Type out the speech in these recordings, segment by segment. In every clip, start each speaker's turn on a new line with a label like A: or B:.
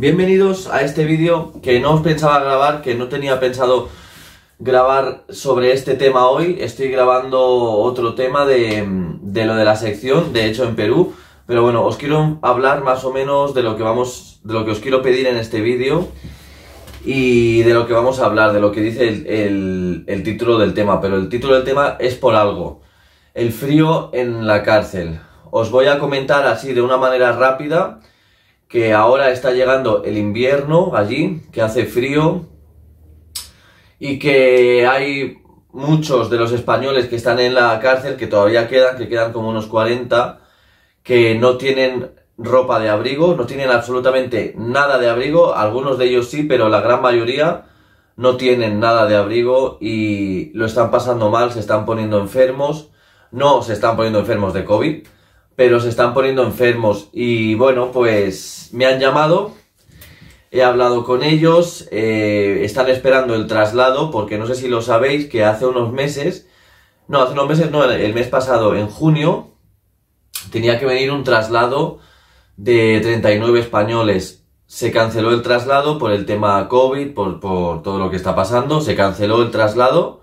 A: Bienvenidos a este vídeo que no os pensaba grabar, que no tenía pensado grabar sobre este tema hoy. Estoy grabando otro tema de, de, lo de la sección, de hecho en Perú. Pero bueno, os quiero hablar más o menos de lo que vamos, de lo que os quiero pedir en este vídeo y de lo que vamos a hablar, de lo que dice el, el, el título del tema. Pero el título del tema es por algo. El frío en la cárcel. Os voy a comentar así de una manera rápida que ahora está llegando el invierno allí, que hace frío y que hay muchos de los españoles que están en la cárcel, que todavía quedan, que quedan como unos 40, que no tienen ropa de abrigo, no tienen absolutamente nada de abrigo, algunos de ellos sí, pero la gran mayoría no tienen nada de abrigo y lo están pasando mal, se están poniendo enfermos, no se están poniendo enfermos de COVID, pero se están poniendo enfermos. Y bueno, pues me han llamado, he hablado con ellos, eh, están esperando el traslado, porque no sé si lo sabéis, que hace unos meses, no, hace unos meses, no, el mes pasado, en junio, tenía que venir un traslado de 39 españoles. Se canceló el traslado por el tema COVID, por, por todo lo que está pasando, se canceló el traslado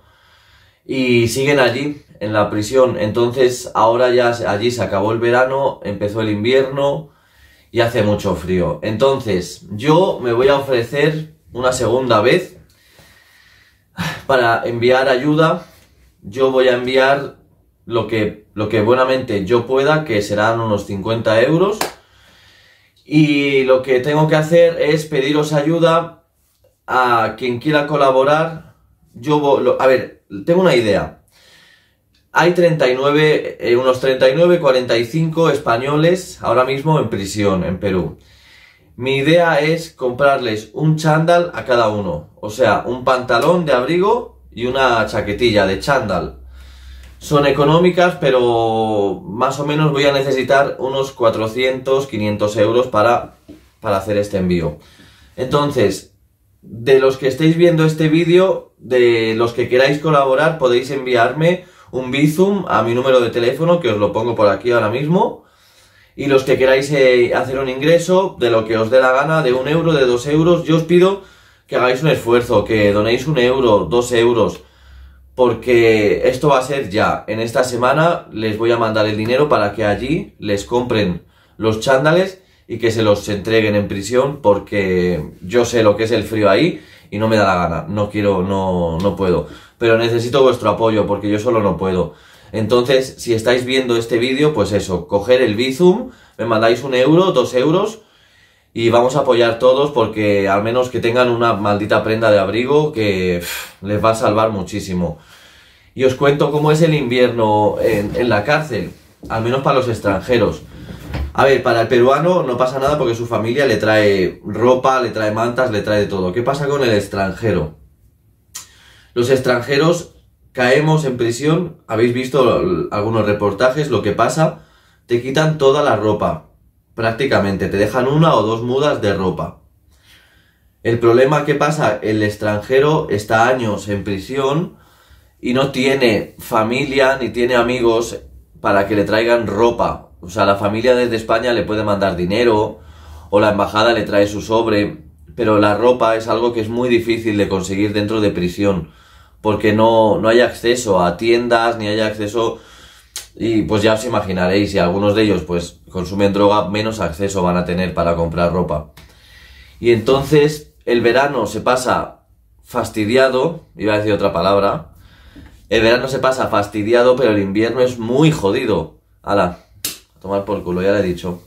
A: y siguen allí en la prisión. Entonces ahora ya allí se acabó el verano, empezó el invierno y hace mucho frío. Entonces yo me voy a ofrecer una segunda vez para enviar ayuda. Yo voy a enviar lo que, lo que buenamente yo pueda, que serán unos 50 euros. Y lo que tengo que hacer es pediros ayuda a quien quiera colaborar yo, a ver, tengo una idea. Hay 39, eh, unos 39, 45 españoles ahora mismo en prisión en Perú. Mi idea es comprarles un chándal a cada uno. O sea, un pantalón de abrigo y una chaquetilla de chándal. Son económicas, pero más o menos voy a necesitar unos 400, 500 euros para, para hacer este envío. Entonces, de los que estéis viendo este vídeo, de los que queráis colaborar, podéis enviarme un Bizum a mi número de teléfono, que os lo pongo por aquí ahora mismo. Y los que queráis eh, hacer un ingreso, de lo que os dé la gana, de un euro, de dos euros, yo os pido que hagáis un esfuerzo, que donéis un euro, dos euros, porque esto va a ser ya. En esta semana les voy a mandar el dinero para que allí les compren los chándales y que se los entreguen en prisión porque yo sé lo que es el frío ahí y no me da la gana, no quiero, no, no puedo. Pero necesito vuestro apoyo porque yo solo no puedo. Entonces, si estáis viendo este vídeo, pues eso, coger el Bizum, me mandáis un euro, dos euros y vamos a apoyar todos porque al menos que tengan una maldita prenda de abrigo que les va a salvar muchísimo. Y os cuento cómo es el invierno en la cárcel, al menos para los extranjeros. A ver, para el peruano no pasa nada porque su familia le trae ropa, le trae mantas, le trae todo. ¿Qué pasa con el extranjero? Los extranjeros caemos en prisión, habéis visto algunos reportajes, lo que pasa, te quitan toda la ropa, prácticamente, te dejan una o dos mudas de ropa. El problema que pasa, el extranjero está años en prisión y no tiene familia ni tiene amigos para que le traigan ropa o sea, la familia desde España le puede mandar dinero o la embajada le trae su sobre, pero la ropa es algo que es muy difícil de conseguir dentro de prisión porque no, hay acceso a tiendas ni hay acceso y pues ya os imaginaréis, si algunos de ellos pues consumen droga, menos acceso van a tener para comprar ropa. Y entonces el verano se pasa fastidiado, iba a decir otra palabra, el verano se pasa fastidiado, pero el invierno es muy jodido. Ala, tomar por culo, ya le he dicho.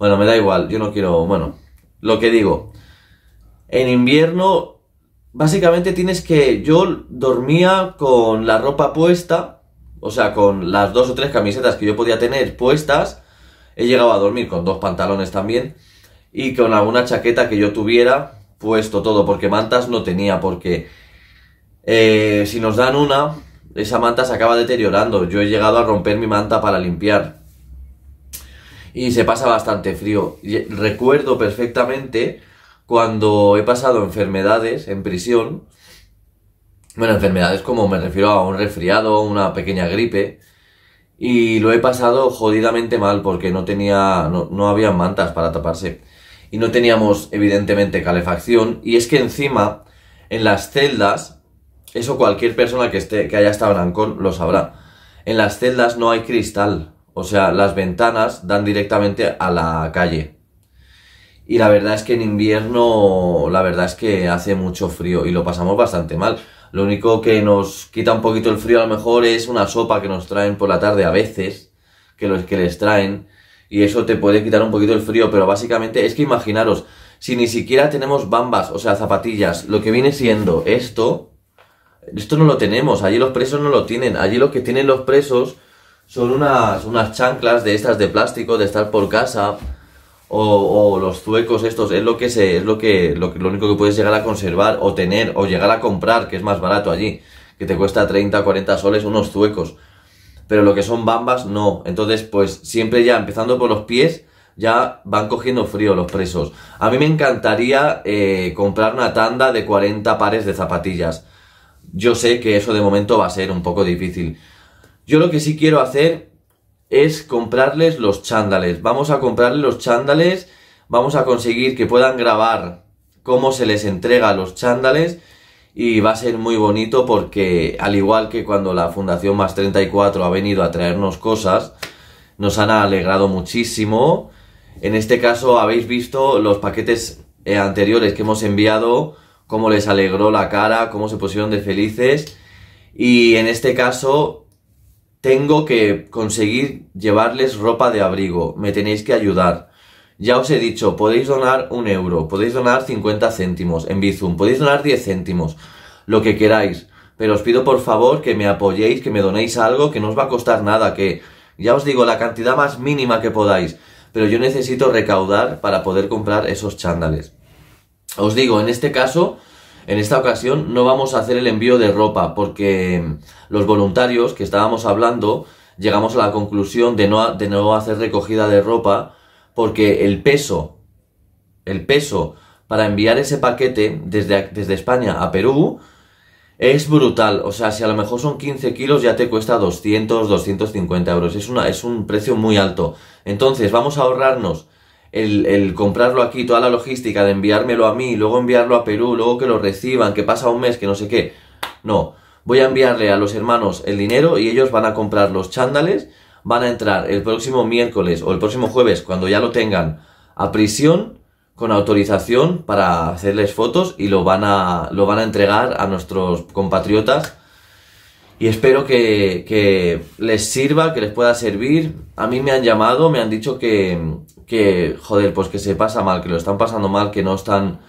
A: Bueno, me da igual, yo no quiero, bueno, lo que digo. En invierno, básicamente tienes que, yo dormía con la ropa puesta, o sea, con las dos o tres camisetas que yo podía tener puestas, he llegado a dormir con dos pantalones también y con alguna chaqueta que yo tuviera puesto todo, porque mantas no tenía, porque eh, si nos dan una, esa manta se acaba deteriorando. Yo he llegado a romper mi manta para limpiar y se pasa bastante frío. Recuerdo perfectamente cuando he pasado enfermedades en prisión. Bueno, enfermedades como me refiero a un resfriado, una pequeña gripe. Y lo he pasado jodidamente mal porque no tenía, no, había mantas para taparse. Y no teníamos, evidentemente, calefacción. Y es que encima, en las celdas, eso cualquier persona que, esté, que haya estado en Ancón lo sabrá. En las celdas no hay cristal. O sea, las ventanas dan directamente a la calle. Y la verdad es que en invierno, la verdad es que hace mucho frío y lo pasamos bastante mal. Lo único que nos quita un poquito el frío a lo mejor es una sopa que nos traen por la tarde a veces, que los que les traen, y eso te puede quitar un poquito el frío, pero básicamente es que imaginaros, si ni siquiera tenemos bambas, o sea, zapatillas, lo que viene siendo esto, esto no lo tenemos, allí los presos no lo tienen, allí lo que tienen los presos son unas, unas chanclas de estas de plástico, de estar por casa, o, los zuecos estos, es lo que es lo que, lo, único que puedes llegar a conservar, o tener, o llegar a comprar, que es más barato allí, que te cuesta 30, 40 soles unos zuecos. Pero lo que son bambas, no. Entonces, pues siempre ya, empezando por los pies, ya van cogiendo frío los presos. A mí me encantaría eh, comprar una tanda de 40 pares de zapatillas. Yo sé que eso de momento va a ser un poco difícil yo lo que sí quiero hacer es comprarles los chándales. Vamos a comprarles los chándales, vamos a conseguir que puedan grabar cómo se les entrega los chándales y va a ser muy bonito porque al igual que cuando la Fundación Más 34 ha venido a traernos cosas, nos han alegrado muchísimo. En este caso habéis visto los paquetes eh, anteriores que hemos enviado, cómo les alegró la cara, cómo se pusieron de felices. Y en este caso tengo que conseguir llevarles ropa de abrigo, me tenéis que ayudar. Ya os he dicho, podéis donar un euro, podéis donar 50 céntimos en Bizum, podéis donar 10 céntimos, lo que queráis. Pero os pido por favor que me apoyéis, que me donéis algo que no os va a costar nada, que ya os digo, la cantidad más mínima que podáis. Pero yo necesito recaudar para poder comprar esos chándales. Os digo, en este caso, en esta ocasión no vamos a hacer el envío de ropa porque los voluntarios que estábamos hablando llegamos a la conclusión de no, de hacer recogida de ropa porque el peso, el peso para enviar ese paquete desde, desde España a Perú es brutal. O sea, si a lo mejor son 15 kilos ya te cuesta 200, 250 euros. Es, una, es un precio muy alto. Entonces vamos a ahorrarnos el, comprarlo aquí, toda la logística de enviármelo a mí, luego enviarlo a Perú, luego que lo reciban, que pasa un mes, que no sé qué. No, voy a enviarle a los hermanos el dinero y ellos van a comprar los chándales, van a entrar el próximo miércoles o el próximo jueves, cuando ya lo tengan, a prisión con autorización para hacerles fotos y lo van a, lo van a entregar a nuestros compatriotas y espero que, les sirva, que les pueda servir. A mí me han llamado, me han dicho que, que, joder, pues que se pasa mal, que lo están pasando mal, que no están...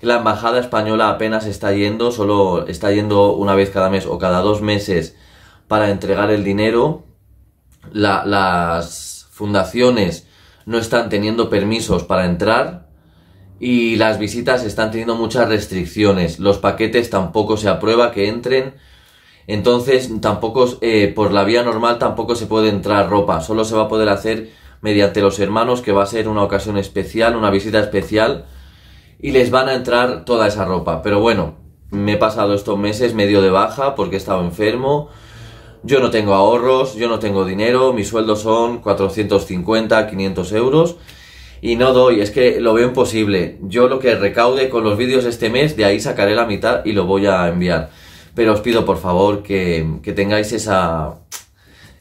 A: La embajada española apenas está yendo, solo está yendo una vez cada mes o cada dos meses para entregar el dinero. las fundaciones no están teniendo permisos para entrar y las visitas están teniendo muchas restricciones. Los paquetes tampoco se aprueba que entren. Entonces, tampoco, eh, por la vía normal tampoco se puede entrar ropa, solo se va a poder hacer mediante los hermanos, que va a ser una ocasión especial, una visita especial, y les van a entrar toda esa ropa. Pero bueno, me he pasado estos meses medio de baja porque he estado enfermo, yo no tengo ahorros, yo no tengo dinero, mis sueldos son 450, 500 euros, y no doy, es que lo veo imposible. Yo lo que recaude con los vídeos este mes, de ahí sacaré la mitad y lo voy a enviar pero os pido por favor que, tengáis esa,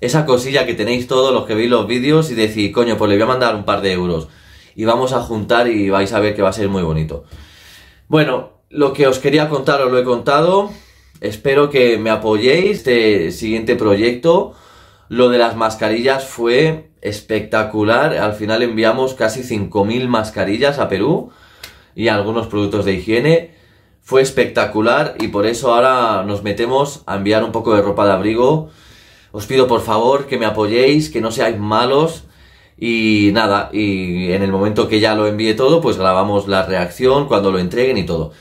A: esa cosilla que tenéis todos los que veis los vídeos y decís, coño, pues le voy a mandar un par de euros y vamos a juntar y vais a ver que va a ser muy bonito. Bueno, lo que os quería contar os lo he contado. Espero que me apoyéis. Este siguiente proyecto, lo de las mascarillas fue espectacular. Al final enviamos casi 5.000 mascarillas a Perú y algunos productos de higiene fue espectacular y por eso ahora nos metemos a enviar un poco de ropa de abrigo. Os pido por favor que me apoyéis, que no seáis malos y nada, y en el momento que ya lo envíe todo, pues grabamos la reacción cuando lo entreguen y todo.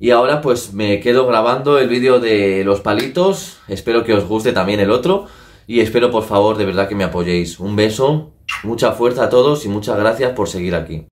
A: Y ahora pues me quedo grabando el vídeo de los palitos, espero que os guste también el otro y espero por favor de verdad que me apoyéis. Un beso, mucha fuerza a todos y muchas gracias por seguir aquí.